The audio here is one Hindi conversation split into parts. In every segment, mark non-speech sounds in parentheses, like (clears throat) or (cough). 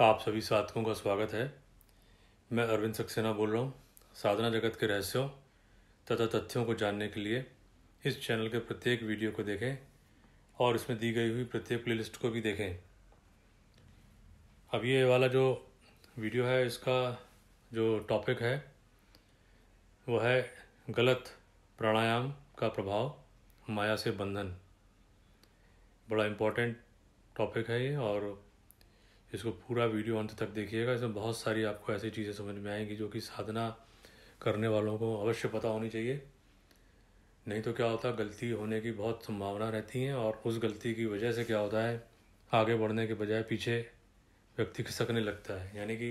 आप सभी साधकों का स्वागत है मैं अरविंद सक्सेना बोल रहा हूँ साधना जगत के रहस्यों तथा तथ्यों को जानने के लिए इस चैनल के प्रत्येक वीडियो को देखें और इसमें दी गई हुई प्रत्येक प्लेलिस्ट को भी देखें अब ये वाला जो वीडियो है इसका जो टॉपिक है वह है गलत प्राणायाम का प्रभाव माया से बंधन बड़ा इम्पोर्टेंट टॉपिक है ये और इसको पूरा वीडियो अंत तक देखिएगा इसमें बहुत सारी आपको ऐसी चीज़ें समझ में आएंगी जो कि साधना करने वालों को अवश्य पता होनी चाहिए नहीं तो क्या होता गलती होने की बहुत संभावना रहती है और उस गलती की वजह से क्या होता है आगे बढ़ने के बजाय पीछे व्यक्ति खिसकने लगता है यानी कि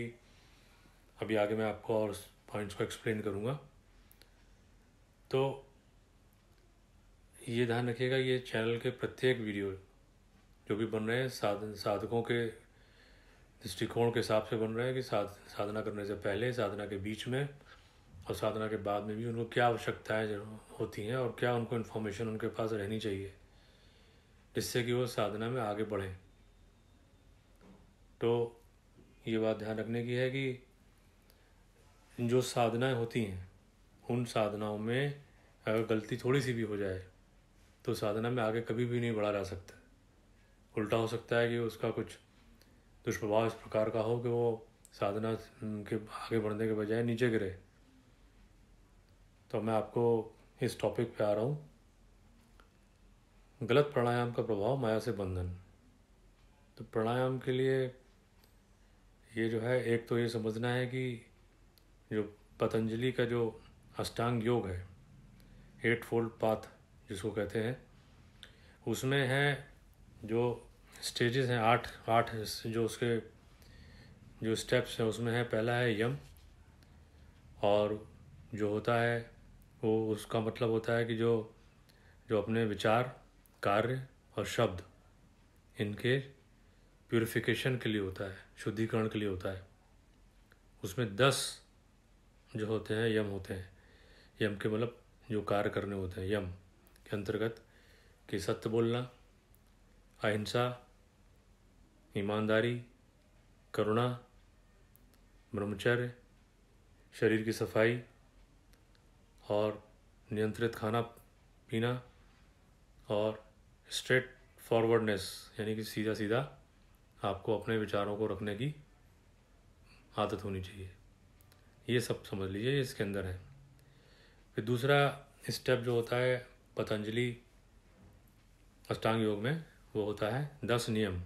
अभी आगे मैं आपको और पॉइंट्स को एक्सप्लेन करूँगा तो ये ध्यान रखिएगा ये चैनल के प्रत्येक वीडियो जो भी बन रहे हैं साधन साधकों के दृष्टिकोण के हिसाब से बन रहे हैं कि साध, साधना करने से पहले साधना के बीच में और साधना के बाद में भी उनको क्या आवश्यकताएं होती हैं और क्या उनको इन्फॉर्मेशन उनके पास रहनी चाहिए जिससे कि वो साधना में आगे बढ़ें तो ये बात ध्यान रखने की है कि जो साधनाएं होती हैं उन साधनाओं में अगर गलती थोड़ी सी भी हो जाए तो साधना में आगे कभी भी नहीं बढ़ा जा सकता उल्टा हो सकता है कि उसका कुछ दुष्प्रभाव इस प्रकार का हो कि वो साधना के आगे बढ़ने के बजाय नीचे गिरे तो मैं आपको इस टॉपिक पे आ रहा हूँ गलत प्राणायाम का प्रभाव माया से बंधन तो प्राणायाम के लिए ये जो है एक तो ये समझना है कि जो पतंजलि का जो अष्टांग योग है एट फोल्ड पाथ जिसको कहते हैं उसमें है जो स्टेजेस हैं आठ आठ जो उसके जो स्टेप्स हैं उसमें है पहला है यम और जो होता है वो उसका मतलब होता है कि जो जो अपने विचार कार्य और शब्द इनके प्योरिफिकेशन के लिए होता है शुद्धिकरण के लिए होता है उसमें दस जो होते हैं यम होते हैं यम के मतलब जो कार्य करने होते हैं यम के अंतर्गत कि सत्य बोलना अहिंसा ईमानदारी करुणा ब्रह्मचर्य शरीर की सफाई और नियंत्रित खाना पीना और स्ट्रेट फॉरवर्डनेस यानी कि सीधा सीधा आपको अपने विचारों को रखने की आदत होनी चाहिए ये सब समझ लीजिए ये इसके अंदर है फिर दूसरा स्टेप जो होता है पतंजलि अष्टांग योग में वो होता है दस नियम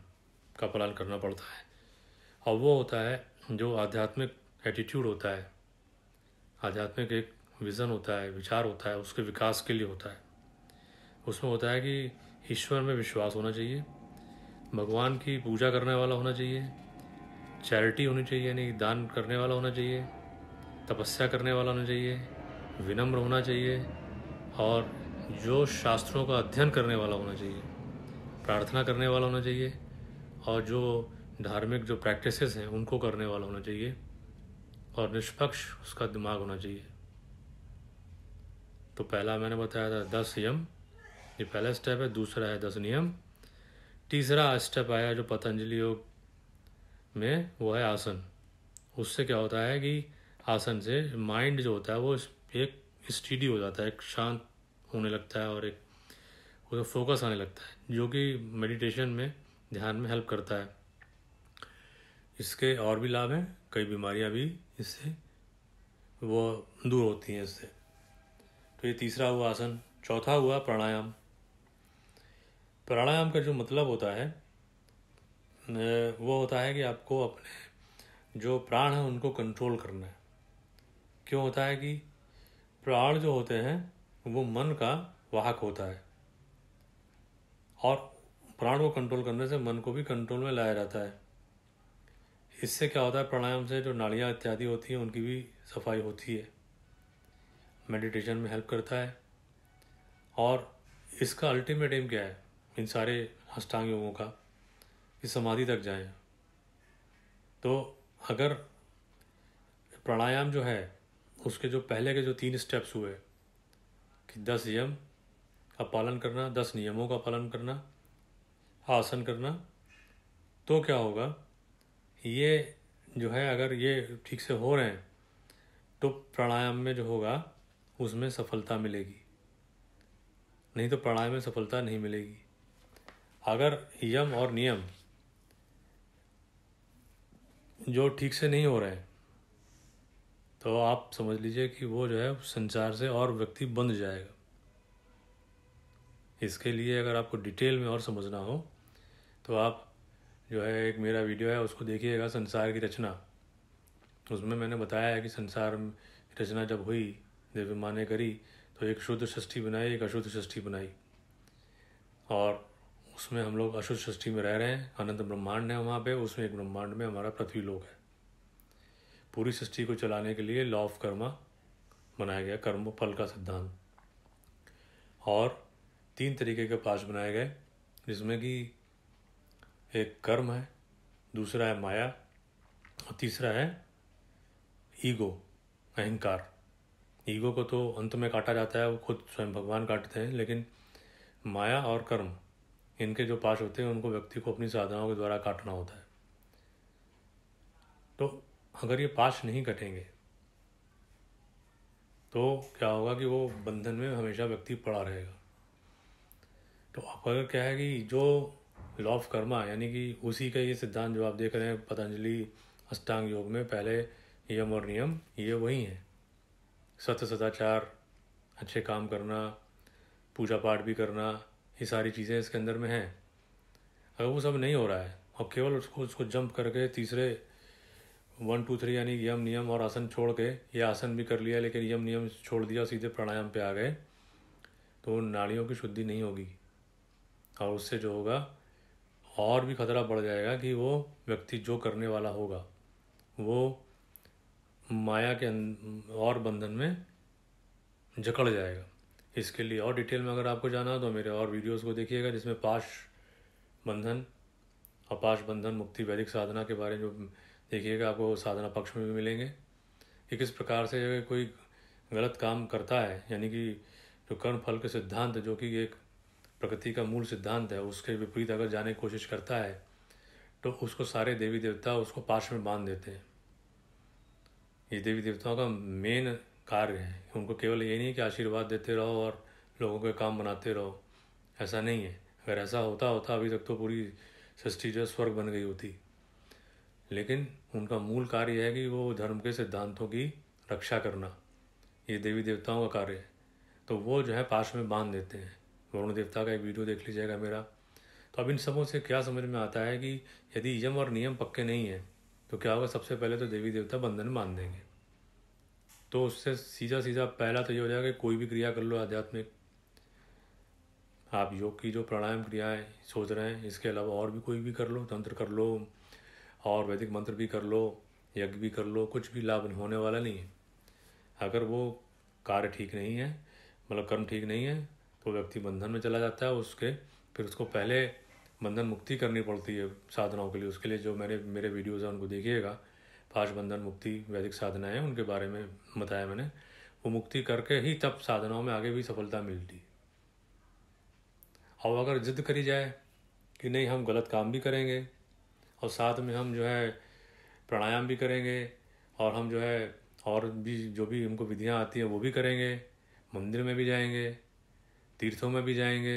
का पालन करना पड़ता है और वो होता है जो आध्यात्मिक एटीट्यूड होता है आध्यात्मिक एक विज़न होता है विचार होता है उसके विकास के लिए होता है उसमें होता है कि ईश्वर में विश्वास होना चाहिए भगवान की पूजा करने वाला होना चाहिए चैरिटी होनी चाहिए यानी दान करने वाला होना चाहिए तपस्या करने वाला होना चाहिए विनम्र होना चाहिए और जो शास्त्रों का अध्ययन करने वाला होना चाहिए प्रार्थना करने वाला होना चाहिए और जो धार्मिक जो प्रैक्टिसेस हैं उनको करने वाला होना चाहिए और निष्पक्ष उसका दिमाग होना चाहिए तो पहला मैंने बताया था दस यम ये पहला स्टेप है दूसरा है दस नियम तीसरा स्टेप आया जो पतंजलि योग में वो है आसन उससे क्या होता है कि आसन से माइंड जो होता है वो एक स्टडी हो जाता है एक शांत होने लगता है और एक उसका फोकस तो आने लगता है जो कि मेडिटेशन में ध्यान में हेल्प करता है इसके और भी लाभ हैं कई बीमारियां भी इससे वो दूर होती हैं इससे तो ये तीसरा हुआ आसन चौथा हुआ प्राणायाम प्राणायाम का जो मतलब होता है वो होता है कि आपको अपने जो प्राण है उनको कंट्रोल करना है क्यों होता है कि प्राण जो होते हैं वो मन का वाहक होता है और प्राण को कंट्रोल करने से मन को भी कंट्रोल में लाया जाता है इससे क्या होता है प्राणायाम से जो नाड़ियाँ इत्यादि होती हैं उनकी भी सफाई होती है मेडिटेशन में हेल्प करता है और इसका अल्टीमेट एम क्या है इन सारे अष्टांग योगों का कि समाधि तक जाए तो अगर प्राणायाम जो है उसके जो पहले के जो तीन स्टेप्स हुए कि दस यम का पालन करना दस नियमों का पालन करना आसन करना तो क्या होगा ये जो है अगर ये ठीक से हो रहे हैं तो प्राणायाम में जो होगा उसमें सफलता मिलेगी नहीं तो प्राणायाम में सफलता नहीं मिलेगी अगर यम और नियम जो ठीक से नहीं हो रहे हैं तो आप समझ लीजिए कि वो जो है संचार से और व्यक्ति बंध जाएगा इसके लिए अगर आपको डिटेल में और समझना हो तो आप जो है एक मेरा वीडियो है उसको देखिएगा संसार की रचना उसमें मैंने बताया है कि संसार की रचना जब हुई देवी माँ ने करी तो एक शुद्ध षष्ठि बनाई एक अशुद्ध षष्ठी बनाई और उसमें हम लोग अशुद्ध षष्ठि में रह रहे हैं अनंत ब्रह्मांड है वहाँ पे उसमें एक ब्रह्मांड में हमारा पृथ्वी लोक है पूरी षष्ठी को चलाने के लिए लॉ ऑफ कर्मा बनाया गया कर्म फल का सिद्धांत और तीन तरीके के पास बनाए गए जिसमें कि एक कर्म है दूसरा है माया और तीसरा है ईगो अहंकार ईगो को तो अंत में काटा जाता है वो खुद स्वयं भगवान काटते हैं लेकिन माया और कर्म इनके जो पास होते हैं उनको व्यक्ति को अपनी साधनाओं के द्वारा काटना होता है तो अगर ये पास नहीं कटेंगे तो क्या होगा कि वो बंधन में हमेशा व्यक्ति पड़ा रहेगा तो अगर क्या है कि जो लॉ ऑफ कर्मा यानी कि उसी का ये सिद्धांत जो आप देख रहे हैं पतंजलि अष्टांग योग में पहले यम और नियम ये वही हैं सत्य सदाचार अच्छे काम करना पूजा पाठ भी करना ये सारी चीज़ें इसके अंदर में हैं अगर वो सब नहीं हो रहा है और केवल उसको उसको जंप करके तीसरे वन टू थ्री यानी यम नियम और आसन छोड़ के ये आसन भी कर लिया लेकिन यम नियम छोड़ दिया सीधे प्राणायाम पे आ गए तो नाड़ियों की शुद्धि नहीं होगी और उससे जो होगा और भी खतरा बढ़ जाएगा कि वो व्यक्ति जो करने वाला होगा वो माया के अं-, और बंधन में जकड़ जाएगा इसके लिए और डिटेल में अगर आपको जाना हो तो मेरे और वीडियोस को देखिएगा जिसमें पाश बंधन और पाश बंधन मुक्ति वैदिक साधना के बारे में जो देखिएगा आपको साधना पक्ष में भी मिलेंगे कि किस प्रकार से कोई गलत काम करता है यानी कि जो कर्म फल के सिद्धांत जो कि एक प्रकृति का मूल सिद्धांत है उसके विपरीत अगर जाने की कोशिश करता है तो उसको सारे देवी देवता उसको पार्श्व में बांध देते हैं ये देवी देवताओं का मेन कार्य है उनको केवल ये नहीं कि आशीर्वाद देते रहो और लोगों के काम बनाते रहो ऐसा नहीं है अगर ऐसा होता होता अभी तक तो पूरी सृष्टि जो स्वर्ग बन गई होती लेकिन उनका मूल कार्य है कि वो धर्म के सिद्धांतों की रक्षा करना ये देवी देवताओं का कार्य है तो वो जो है पार्श में बांध देते हैं वरुण देवता का एक वीडियो देख लीजिएगा मेरा तो अब इन सबों से क्या समझ में आता है कि यदि यम और नियम पक्के नहीं हैं तो क्या होगा सबसे पहले तो देवी देवता बंधन बांध देंगे तो उससे सीधा सीधा पहला तो ये हो जाएगा कि कोई भी क्रिया कर लो आध्यात्मिक आप योग की जो प्राणायाम क्रियाएं सोच रहे हैं इसके अलावा और भी कोई भी कर लो तंत्र कर लो और वैदिक मंत्र भी कर लो यज्ञ भी कर लो कुछ भी लाभ होने वाला नहीं है अगर वो कार्य ठीक नहीं है मतलब कर्म ठीक नहीं है तो व्यक्ति बंधन में चला जाता है उसके फिर उसको पहले बंधन मुक्ति करनी पड़ती है साधनाओं के लिए उसके लिए जो मैंने मेरे वीडियोज़ हैं उनको देखिएगा पाँच बंधन मुक्ति वैदिक साधनाएँ हैं उनके बारे में बताया मैंने वो मुक्ति करके ही तब साधनाओं में आगे भी सफलता मिलती और अगर जिद करी जाए कि नहीं हम गलत काम भी करेंगे और साथ में हम जो है प्राणायाम भी करेंगे और हम जो है और भी जो भी हमको विधियाँ आती हैं वो भी करेंगे मंदिर में भी जाएंगे तीर्थों में भी जाएंगे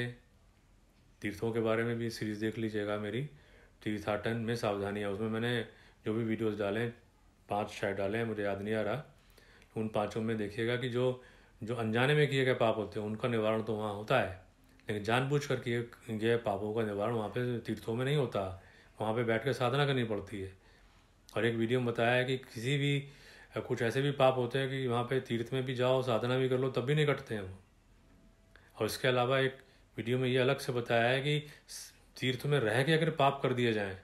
तीर्थों के बारे में भी सीरीज़ देख लीजिएगा मेरी तीर्थाटन में सावधानी है उसमें मैंने जो भी वीडियोस डाले हैं पाँच शायद डाले हैं मुझे याद नहीं आ रहा उन पाँचों में देखिएगा कि जो जो अनजाने में किए गए पाप होते हैं उनका निवारण तो वहाँ होता है लेकिन जानबूझ कर किए गए पापों का निवारण वहाँ पे तीर्थों में नहीं होता वहाँ पे बैठ कर साधना करनी पड़ती है और एक वीडियो में बताया है कि किसी भी कुछ ऐसे भी पाप होते हैं कि वहाँ पे तीर्थ में भी जाओ साधना भी कर लो तब भी नहीं कटते हैं वो और इसके अलावा एक वीडियो में ये अलग से बताया है कि तीर्थ में रह के अगर पाप कर दिए जाएँ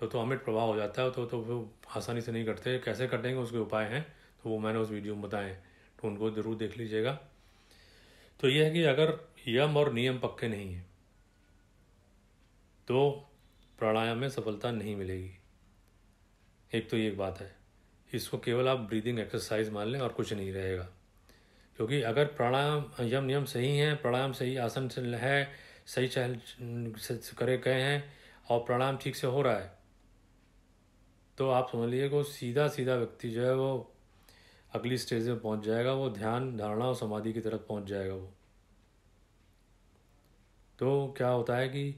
तो तो अमिट प्रभाव हो जाता है तो तो वो आसानी से नहीं करते कैसे कटेंगे उसके उपाय हैं तो वो मैंने उस वीडियो में बताए तो उनको ज़रूर देख लीजिएगा तो ये है कि अगर यम और नियम पक्के नहीं हैं तो प्राणायाम में सफलता नहीं मिलेगी एक तो ये एक बात है इसको केवल आप ब्रीदिंग एक्सरसाइज मान लें और कुछ नहीं रहेगा क्योंकि अगर प्राणायाम यम नियम सही हैं प्राणायाम सही आसन से है सही चल करे गए हैं और प्राणायाम ठीक से हो रहा है तो आप समझ लीजिए कि सीधा सीधा व्यक्ति जो है वो अगली स्टेज में पहुंच जाएगा वो ध्यान धारणा और समाधि की तरफ पहुंच जाएगा वो तो क्या होता है कि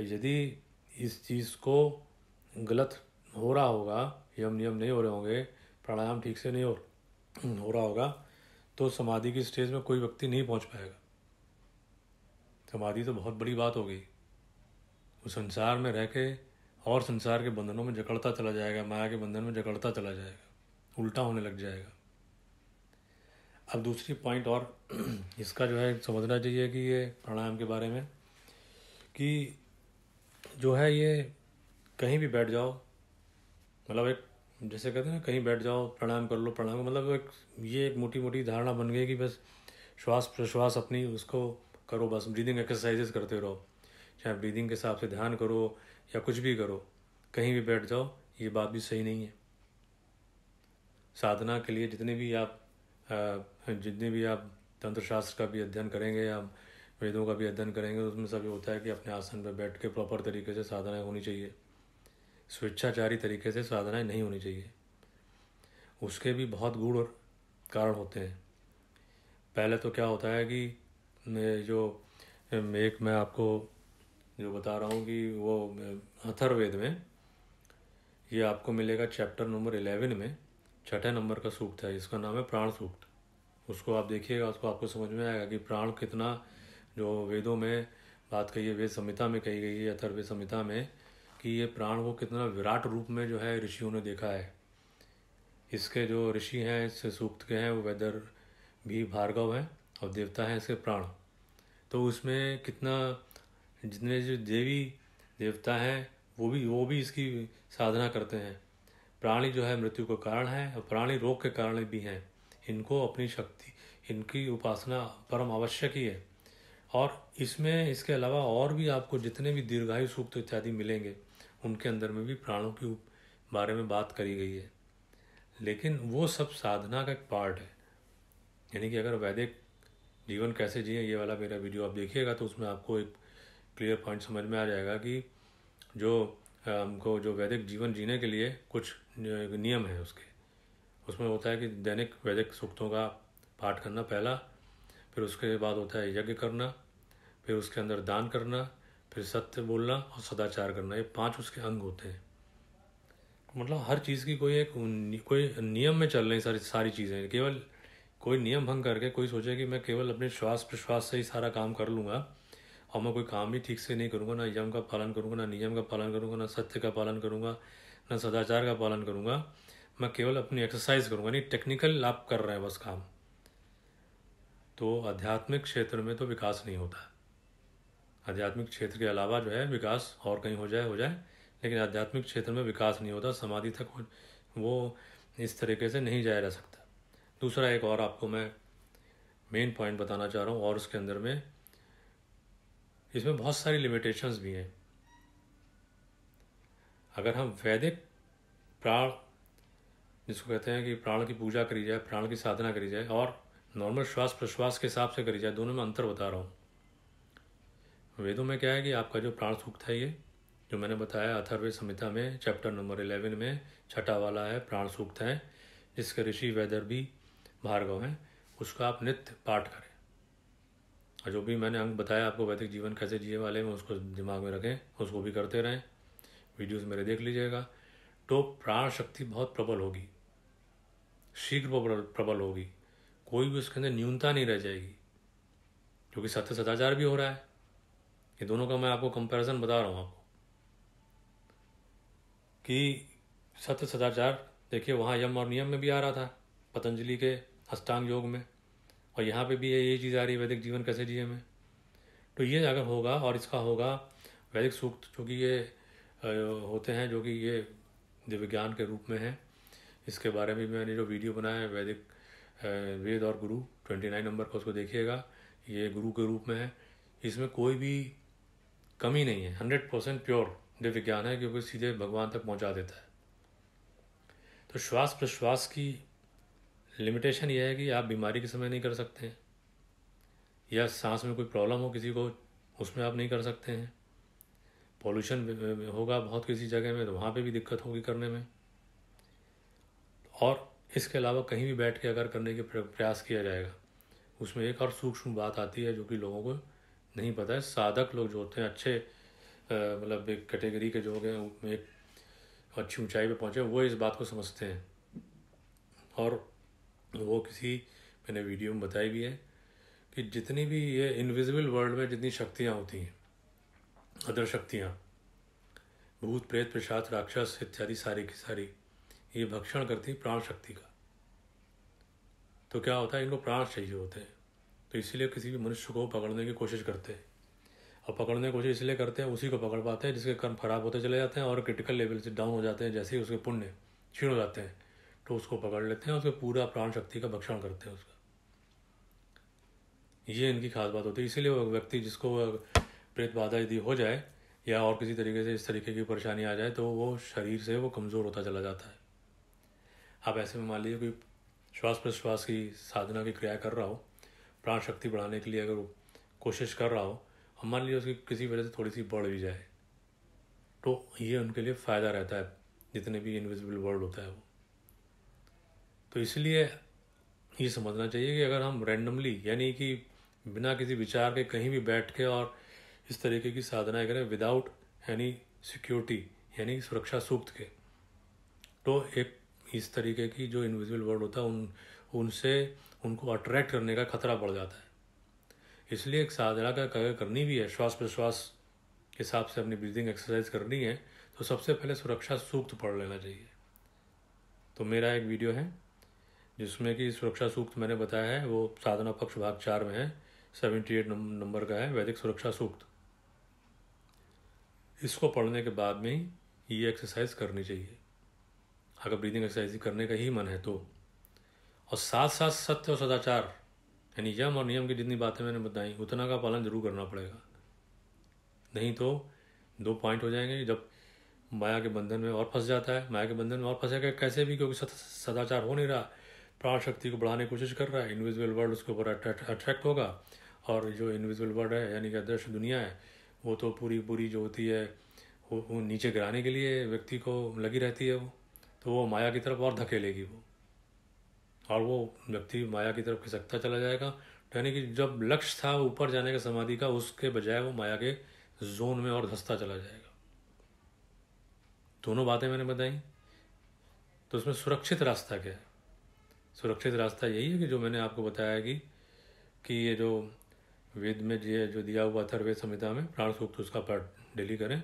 यदि इस चीज़ को गलत हो रहा होगा यम नियम नहीं हो रहे होंगे प्राणायाम ठीक से नहीं हो रहा होगा तो समाधि की स्टेज में कोई व्यक्ति नहीं पहुंच पाएगा समाधि तो बहुत बड़ी बात हो गई वो संसार में रह के और संसार के बंधनों में जकड़ता चला जाएगा माया के बंधन में जकड़ता चला जाएगा उल्टा होने लग जाएगा अब दूसरी पॉइंट और (clears throat) इसका जो है समझना चाहिए कि ये प्राणायाम के बारे में कि जो है ये कहीं भी बैठ जाओ मतलब एक जैसे कहते हैं ना कहीं बैठ जाओ प्रणाम कर लो प्राणायाम मतलब एक ये एक मोटी मोटी धारणा बन गई कि बस श्वास प्रश्वास अपनी उसको करो बस ब्रीदिंग एक्सरसाइजेज करते रहो चाहे ब्रीदिंग के हिसाब से ध्यान करो या कुछ भी करो कहीं भी बैठ जाओ ये बात भी सही नहीं है साधना के लिए जितने भी आप जितने भी आप तंत्र शास्त्र का भी अध्ययन करेंगे या वेदों का भी अध्ययन करेंगे तो उसमें सब ये होता है कि अपने आसन पर बैठ के प्रॉपर तरीके से साधना होनी चाहिए स्वेच्छाचारी तरीके से साधनाएं नहीं होनी चाहिए उसके भी बहुत गूढ़ कारण होते हैं पहले तो क्या होता है कि जो एक मैं आपको जो बता रहा हूँ कि वो अथर्वेद में ये आपको मिलेगा चैप्टर नंबर इलेवन में छठे नंबर का सूक्त है इसका नाम है प्राण सूक्त उसको आप देखिएगा उसको आपको समझ में आएगा कि प्राण कितना जो वेदों में बात कही है वेद संहिता में कही गई है अथर्वेद संहिता में कि ये प्राण को कितना विराट रूप में जो है ऋषियों ने देखा है इसके जो ऋषि हैं इससे सूक्त के हैं वो वेदर भी भार्गव हैं और देवता हैं इसके प्राण तो उसमें कितना जितने जो देवी देवता हैं वो भी वो भी इसकी साधना करते हैं प्राणी जो है मृत्यु का कारण है और प्राणी रोग के कारण भी हैं इनको अपनी शक्ति इनकी उपासना परम आवश्यक ही है और इसमें इसके अलावा और भी आपको जितने भी दीर्घायु सूक्त इत्यादि मिलेंगे उनके अंदर में भी प्राणों के बारे में बात करी गई है लेकिन वो सब साधना का एक पार्ट है यानी कि अगर वैदिक जीवन कैसे जिए ये वाला मेरा वीडियो आप देखिएगा तो उसमें आपको एक क्लियर पॉइंट समझ में आ जाएगा कि जो हमको जो वैदिक जीवन जीने के लिए कुछ नियम है उसके उसमें होता है कि दैनिक वैदिक सूक्तों का पाठ करना पहला फिर उसके बाद होता है यज्ञ करना फिर उसके अंदर दान करना फिर सत्य बोलना और सदाचार करना ये पांच उसके अंग होते हैं मतलब हर चीज़ की कोई एक कोई नियम में चल रही सारी सारी चीज़ें केवल कोई नियम भंग करके कोई सोचे कि मैं केवल अपने श्वास प्रश्वास से ही सारा काम कर लूँगा और मैं कोई काम भी ठीक से नहीं करूँगा ना यम का पालन करूँगा ना नियम का पालन करूँगा ना सत्य का पालन करूँगा ना सदाचार का पालन करूँगा मैं केवल अपनी एक्सरसाइज करूँगा नहीं टेक्निकल लाभ कर रहा है बस काम तो आध्यात्मिक क्षेत्र में तो विकास नहीं होता आध्यात्मिक क्षेत्र के अलावा जो है विकास और कहीं हो जाए हो जाए लेकिन आध्यात्मिक क्षेत्र में विकास नहीं होता समाधि तक वो इस तरीके से नहीं जाया जा सकता दूसरा एक और आपको मैं मेन पॉइंट बताना चाह रहा हूँ और उसके अंदर में इसमें बहुत सारी लिमिटेशंस भी हैं अगर हम वैदिक प्राण जिसको कहते हैं कि प्राण की पूजा करी जाए प्राण की साधना करी जाए और नॉर्मल श्वास प्रश्वास के हिसाब से करी जाए दोनों में अंतर बता रहा हूँ वेदों में क्या है कि आपका जो प्राण सूक्त है ये जो मैंने बताया अथर्व संहिता में चैप्टर नंबर इलेवन में छठा वाला है प्राण सूक्त है जिसके ऋषि वैदर भी भार्गव हैं उसका आप नित्य पाठ करें और जो भी मैंने अंक बताया आपको वैदिक जीवन कैसे जिए वाले हैं उसको दिमाग में रखें उसको भी करते रहें वीडियोस मेरे देख लीजिएगा तो प्राण शक्ति बहुत प्रबल होगी शीघ्र प्रबल होगी कोई भी उसके अंदर न्यूनता नहीं रह जाएगी क्योंकि सत्य सदाचार भी हो रहा है ये दोनों का मैं आपको कंपैरिजन बता रहा हूँ आपको कि सत्य सदाचार देखिए वहाँ यम और नियम में भी आ रहा था पतंजलि के अष्टांग योग में और यहाँ पे भी ये चीज़ आ रही है वैदिक जीवन कैसे जिए में तो ये अगर होगा और इसका होगा वैदिक सूक्त जो कि ये होते हैं जो कि ये दिव्य ज्ञान के रूप में है इसके बारे में मैंने जो वीडियो बनाया है वैदिक वेद और गुरु ट्वेंटी नाइन नंबर का उसको देखिएगा ये गुरु के रूप में है इसमें कोई भी कमी नहीं है हंड्रेड परसेंट प्योर दिव्य विज्ञान है क्योंकि सीधे भगवान तक पहुंचा देता है तो श्वास प्रश्वास की लिमिटेशन यह है कि आप बीमारी के समय नहीं कर सकते हैं या सांस में कोई प्रॉब्लम हो किसी को उसमें आप नहीं कर सकते हैं पॉल्यूशन होगा बहुत किसी जगह में तो वहाँ पे भी दिक्कत होगी करने में और इसके अलावा कहीं भी बैठ के अगर करने के प्रयास किया जाएगा उसमें एक और सूक्ष्म बात आती है जो कि लोगों को नहीं पता है साधक लोग जो होते हैं अच्छे मतलब एक कैटेगरी के जो हो गए उनमें अच्छी ऊंचाई पे पहुंचे वो इस बात को समझते हैं और वो किसी मैंने वीडियो में बताई भी है कि जितनी भी ये इनविजिबल वर्ल्ड में जितनी शक्तियाँ होती हैं अदर शक्तियाँ भूत प्रेत प्रसाद राक्षस इत्यादि सारी की सारी ये भक्षण करती प्राण शक्ति का तो क्या होता है इनको प्राण चाहिए होते हैं तो इसीलिए किसी भी मनुष्य को पकड़ने की कोशिश करते हैं और पकड़ने की कोशिश इसलिए करते हैं उसी को पकड़ पाते हैं जिसके कर्म खराब होते चले जाते हैं और क्रिटिकल लेवल से डाउन हो जाते हैं जैसे ही उसके पुण्य क्षीण हो जाते हैं तो उसको पकड़ लेते हैं उसके पूरा प्राण शक्ति का भक्षण करते हैं उसका ये इनकी खास बात होती है इसीलिए वो व्यक्ति जिसको प्रेत बाधा यदि हो जाए या और किसी तरीके से इस तरीके की परेशानी आ जाए तो वो शरीर से वो कमज़ोर होता चला जाता है आप ऐसे में मान लीजिए कोई श्वास प्रश्वास की साधना की क्रिया कर रहा हो प्राण शक्ति बढ़ाने के लिए अगर वो कोशिश कर रहा हो और मान लीजिए उसकी किसी वजह से थोड़ी सी बढ़ भी जाए तो ये उनके लिए फ़ायदा रहता है जितने भी इनविजिबल वर्ल्ड होता है वो तो इसलिए ये समझना चाहिए कि अगर हम रैंडमली यानी कि बिना किसी विचार के कहीं भी बैठ के और इस तरीके की साधनाएं करें विदाउट यानी सिक्योरिटी यानी सुरक्षा सूक्त के तो एक इस तरीके की जो इनविजिबल वर्ल्ड होता है उन उनसे उनको अट्रैक्ट करने का खतरा बढ़ जाता है इसलिए एक साधना का कगर करनी भी है श्वास प्रश्वास के हिसाब से अपनी ब्रीदिंग एक्सरसाइज करनी है तो सबसे पहले सुरक्षा सूक्त पढ़ लेना चाहिए तो मेरा एक वीडियो है जिसमें कि सुरक्षा सूक्त मैंने बताया है वो साधना पक्ष भाग चार में है सेवेंटी एट नंबर का है वैदिक सुरक्षा सूक्त इसको पढ़ने के बाद में ही ये एक्सरसाइज करनी चाहिए अगर ब्रीदिंग एक्सरसाइज करने का ही मन है तो और साथ साथ सत्य और सदाचार यानी यम और नियम की जितनी बातें मैंने बताई उतना का पालन जरूर करना पड़ेगा नहीं तो दो पॉइंट हो जाएंगे जब माया के बंधन में और फंस जाता है माया के बंधन में और फंसेगा कैसे भी क्योंकि सदाचार हो नहीं रहा प्राण शक्ति को बढ़ाने की कोशिश कर रहा है इनविजिबल वर्ल्ड उसके ऊपर अट्रैक्ट होगा और जो इनविजिबल वर्ल्ड है यानी कि अदृश्य दुनिया है वो तो पूरी पूरी जो होती है वो नीचे गिराने के लिए व्यक्ति को लगी रहती है वो तो वो माया की तरफ और धकेलेगी वो और वो व्यक्ति माया की तरफ खिसकता चला जाएगा तो यानी कि जब लक्ष्य था ऊपर जाने का समाधि का उसके बजाय वो माया के जोन में और धसता चला जाएगा दोनों बातें मैंने बताई तो उसमें सुरक्षित रास्ता क्या है सुरक्षित रास्ता यही है कि जो मैंने आपको बताया कि कि ये जो वेद में जो जो दिया हुआ अथर्वेद संहिता में प्राण सूक्त उसका पाठ डेली करें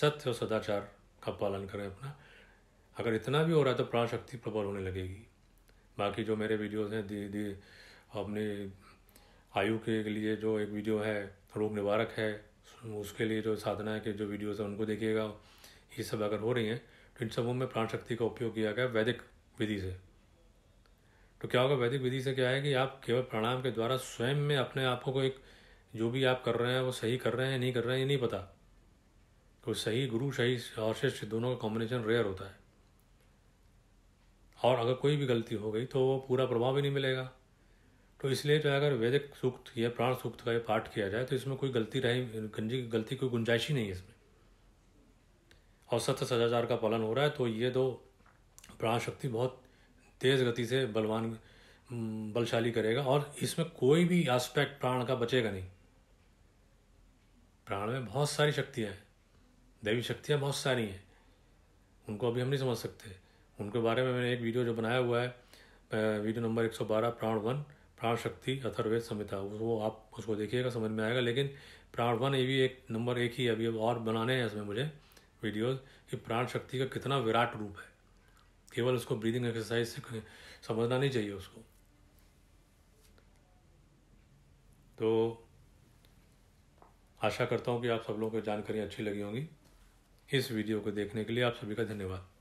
सत्य और सदाचार का पालन करें अपना अगर इतना भी हो रहा है तो प्राण शक्ति प्रबल होने लगेगी बाकी जो मेरे वीडियोस हैं दी दी अपने आयु के लिए जो एक वीडियो है रोग निवारक है उसके लिए जो साधना है कि जो वीडियोस हैं उनको देखिएगा ये सब अगर हो रही हैं तो इन सबों में प्राण शक्ति का उपयोग किया गया वैदिक विधि से तो क्या होगा वैदिक विधि से क्या है कि आप केवल प्राणायाम के द्वारा स्वयं में अपने आप को एक जो भी आप कर रहे हैं वो सही कर रहे हैं नहीं कर रहे हैं ये नहीं पता तो सही गुरु सही और शिष्य दोनों का कॉम्बिनेशन रेयर होता है और अगर कोई भी गलती हो गई तो वो पूरा प्रभाव भी नहीं मिलेगा तो इसलिए जो तो है अगर वैदिक सूक्त या प्राण सूक्त का ये पाठ किया जाए तो इसमें कोई गलती रही गंजी गलती कोई गुंजाइश ही नहीं है इसमें और सत्य सदाचार का पालन हो रहा है तो ये दो प्राण शक्ति बहुत तेज़ गति से बलवान बलशाली करेगा और इसमें कोई भी एस्पेक्ट प्राण का बचेगा नहीं प्राण में बहुत सारी शक्तियाँ हैं दैवी शक्तियाँ बहुत सारी हैं उनको अभी हम नहीं समझ सकते उनके बारे में मैंने एक वीडियो जो बनाया हुआ है वीडियो नंबर 112 प्राण वन प्राण शक्ति अथर्वेद संहिता वो आप उसको देखिएगा समझ में आएगा लेकिन प्राण वन ये भी एक नंबर एक ही अभी अब और बनाने हैं इसमें मुझे वीडियोस कि प्राण शक्ति का कितना विराट रूप है केवल उसको ब्रीदिंग एक्सरसाइज से समझना नहीं चाहिए उसको तो आशा करता हूँ कि आप सब लोगों को जानकारी अच्छी लगी होंगी इस वीडियो को देखने के लिए आप सभी का धन्यवाद